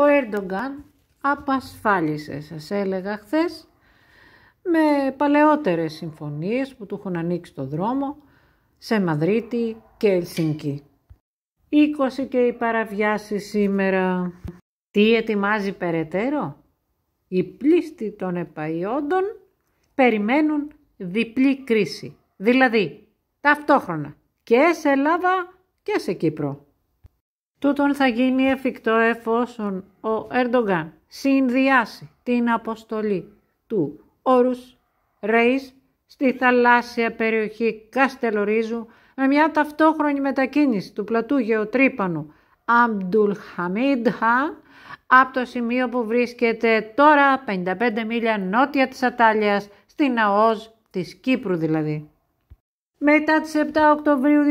Ο Ερντογκάν απασφάλισε, σας έλεγα χθες, με παλαιότερες συμφωνίες που του έχουν ανοίξει το δρόμο σε Μαδρίτη και Ελσίνκη. 20 και οι παραβιάσεις σήμερα. Τι ετοιμάζει περαιτέρω? Οι πλήστοι των επαϊόντων περιμένουν διπλή κρίση. Δηλαδή, ταυτόχρονα και σε Ελλάδα και σε Κύπρο. Τούτον θα γίνει εφικτό εφόσον ο Ερντογκάν συνδυάσει την αποστολή του όρους Ρέις στη θαλάσσια περιοχή Καστελορίζου με μια ταυτόχρονη μετακίνηση του πλατού γεωτρύπανου Αμπτουλ Χαμίντχα από το σημείο που βρίσκεται τώρα 55 μίλια νότια της Ατάλιας στην ΑΟΖ της Κύπρου δηλαδή. Μετά τις 7 Οκτωβρίου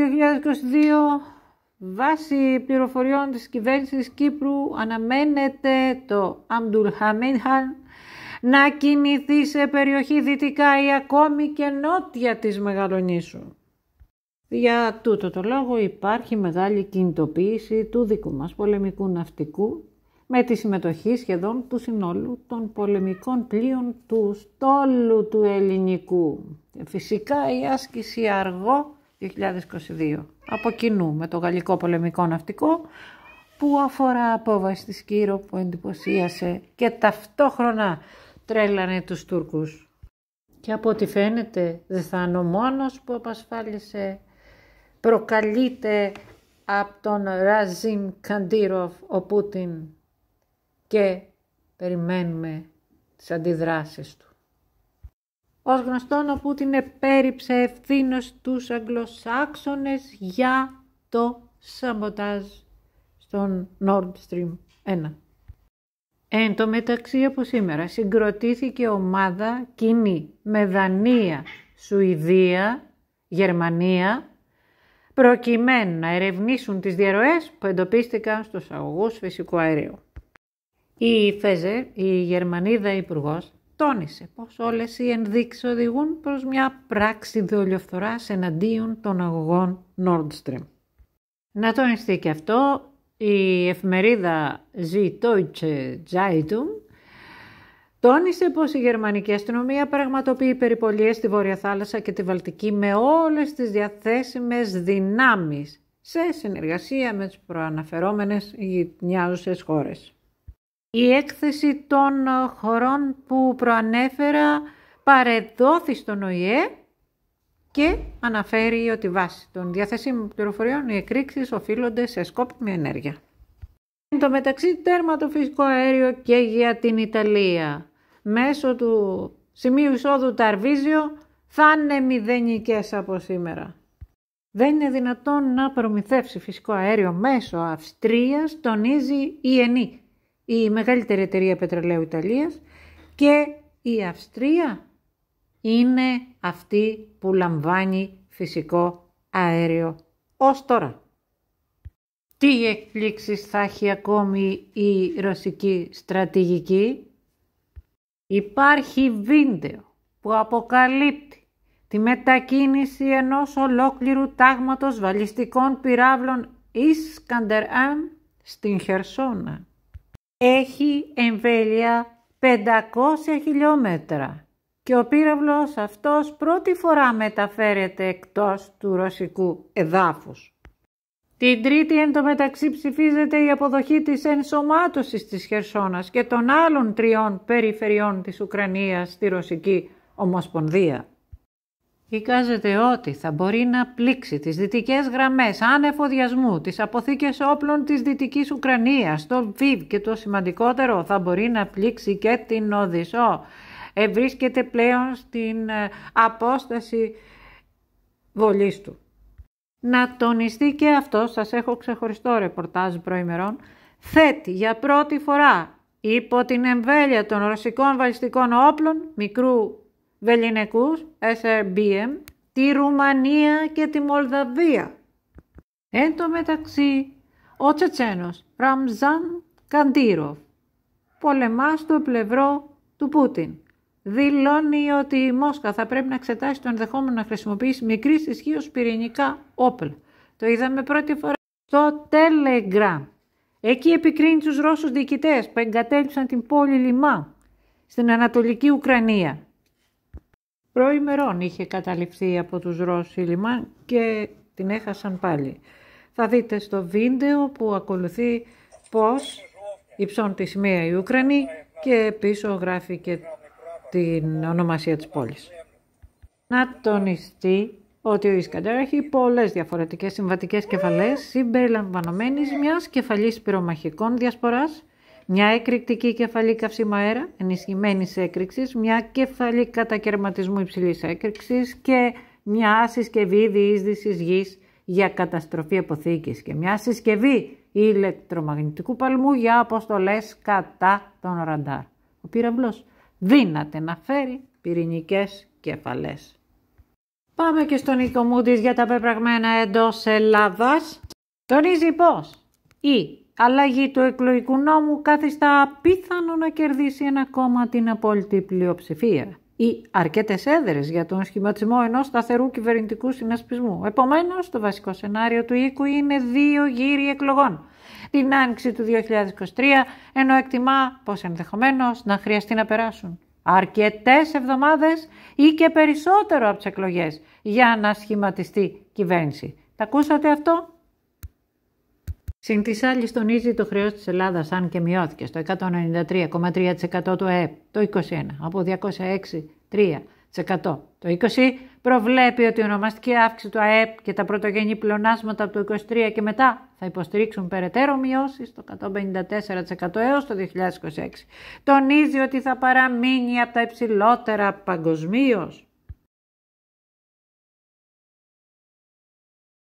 2022 Βάσει πληροφοριών της κυβέρνησης Κύπρου αναμένεται το Αμντουρχαμίνχαν να κινηθεί σε περιοχή δυτικά ή ακόμη και νότια της Μεγαλονίσου. Για τούτο το λόγο υπάρχει μεγάλη κινητοποίηση του δικού μας πολεμικού ναυτικού με τη συμμετοχή σχεδόν του συνόλου των πολεμικών πλοίων του στόλου του ελληνικού. Φυσικά η άσκηση αργό 2022 από κοινού με το γαλλικό πολεμικό ναυτικό που αφορά απόβαση της Κύρο που εντυπωσίασε και ταυτόχρονα τρέλανε τους Τούρκους. Και από ό,τι φαίνεται δεν θα είναι ο μόνος που απασφάλισε προκαλείται από τον Ραζίμ Καντήροφ ο Πούτιν και περιμένουμε τις αντιδράσεις του. Ως γνωστόν, ο Πούτιν επέριψε ευθύνος τους Αγγλοσάξονες για το σαμποτάζ στον Nord Stream 1. Εν τω μεταξύ από σήμερα συγκροτήθηκε ομάδα κοινή με Δανία, Σουηδία, Γερμανία, προκειμένου να ερευνήσουν τις διαρροές που εντοπίστηκαν στους αγωγούς φυσικού αερίου. Η Φέζερ, η Γερμανίδα υπουργός, τόνισε πως όλες οι ενδείξεις οδηγούν προς μια πράξη δολιοφθοράς εναντίον των αγωγών Nord Stream. Να τονιστεί και αυτό, η εφημερίδα Die Deutsche Zeitung Τόνισε πως η γερμανική αστυνομία πραγματοποιεί περιπολίες στη Βόρεια Θάλασσα και τη Βαλτική με όλες τις διαθέσιμες δυνάμεις σε συνεργασία με τις προαναφερόμενες γειτνιάζουσες χώρες. Η έκθεση των ε, χωρών που προανέφερα παρεδόθη στον ΟΗΕ και αναφέρει ότι βάσει των διαθέσιμων πληροφοριών οι εκρήξεις οφείλονται σε σκόπιμη ενέργεια. Εν τω μεταξύ τέρμα το φυσικό αέριο και για την Ιταλία. Μέσω του σημείου εισόδου Ταρβίζιο θα είναι μηδενικές από σήμερα. Δεν είναι δυνατόν να προμηθεύσει φυσικό αέριο μέσω Αυστρίας, τονίζει η ΕΝΗ, η μεγαλύτερη εταιρεία πετρελαίου Ιταλίας και η Αυστρία είναι αυτή που λαμβάνει φυσικό αέριο ως τώρα. Τι εκπλήξεις θα έχει ακόμη η ρωσική στρατηγική. Υπάρχει βίντεο που αποκαλύπτει τη μετακίνηση ενός ολόκληρου τάγματος βαλιστικών πυράβλων Ισκαντερ στην Χερσόνα έχει εμβέλεια 500 χιλιόμετρα και ο πύραυλος αυτός πρώτη φορά μεταφέρεται εκτός του ρωσικού εδάφους. Την Τρίτη εντωμεταξύ ψηφίζεται η αποδοχή της ενσωμάτωσης της Χερσόνας και των άλλων τριών περιφερειών της Ουκρανίας στη Ρωσική Ομοσπονδία. Εικάζεται ότι θα μπορεί να πλήξει τις δυτικές γραμμές ανεφοδιασμού τις αποθήκες όπλων της δυτικής Ουκρανίας, το ΒΙΒ και το σημαντικότερο θα μπορεί να πλήξει και την Οδυσσό. Ευρίσκεται πλέον στην ε, απόσταση βολής του. Να τονιστεί και αυτό, σας έχω ξεχωριστό ρεπορτάζ προημερών, θέτει για πρώτη φορά υπό την εμβέλεια των ρωσικών βαλιστικών όπλων μικρού Βεληνικούς, SRBM, τη Ρουμανία και τη Μολδαβία. Εν τω μεταξύ, ο Τσετσένος Ραμζάν Καντήροφ πολεμάς στο πλευρό του Πούτιν. Δηλώνει ότι η Μόσχα θα πρέπει να εξετάσει το ενδεχόμενο να χρησιμοποιήσει μικρής ισχύως πυρηνικά όπλα. Το είδαμε πρώτη φορά στο Telegram. Εκεί επικρίνει τους Ρώσους διοικητές που εγκατέλειψαν την πόλη Λιμά στην Ανατολική Ουκρανία. Προημερών είχε καταληφθεί από τους Ρώσοι λιμάν και την έχασαν πάλι. Θα δείτε στο βίντεο που ακολουθεί πώς υψώνει τη σημαία η Ουκρανή και πίσω γράφει και την ονομασία της πόλης. Να τονιστεί ότι ο Ισκαντέρ έχει πολλές διαφορετικές συμβατικές κεφαλές συμπεριλαμβανομένης μιας κεφαλής πυρομαχικών διασποράς μια εκρηκτική κεφαλή καυσίμα αέρα ενισχυμένης έκρηξης, μια κεφαλή κατακαιρματισμού υψηλής έκρηξης και μια συσκευή διείσδυσης γης για καταστροφή αποθήκης και μια συσκευή ηλεκτρομαγνητικού παλμού για αποστολές κατά τον ραντάρ. Ο πύραυλος δύναται να φέρει πυρηνικές κεφαλές. Πάμε και στον Νίκο για τα πεπραγμένα εντός ελλάδας. Τονίζει πώ! η αλλαγή του εκλογικού νόμου καθιστά απίθανο να κερδίσει ένα κόμμα την απόλυτη πλειοψηφία ή αρκετές έδρες για τον σχηματισμό ενός σταθερού κυβερνητικού συνασπισμού. Επομένως, το βασικό σενάριο του οίκου είναι δύο γύροι εκλογών. Την άνοιξη του 2023, ενώ εκτιμά πως ενδεχομένως να χρειαστεί να περάσουν αρκετές εβδομάδες ή και περισσότερο από τις εκλογές για να σχηματιστεί κυβέρνηση. Τα ακούσατε αυτό? Συν της άλλης, τονίζει το χρέος της Ελλάδας, αν και μειώθηκε στο 193,3% του ΑΕΠ το 2021 από 206,3% το 20, προβλέπει ότι η ονομαστική αύξηση του ΑΕΠ και τα πρωτογενή πλεονάσματα από το 23 και μετά θα υποστηρίξουν περαιτέρω μειώσεις στο 154% έως το 2026. Τονίζει ότι θα παραμείνει από τα υψηλότερα παγκοσμίως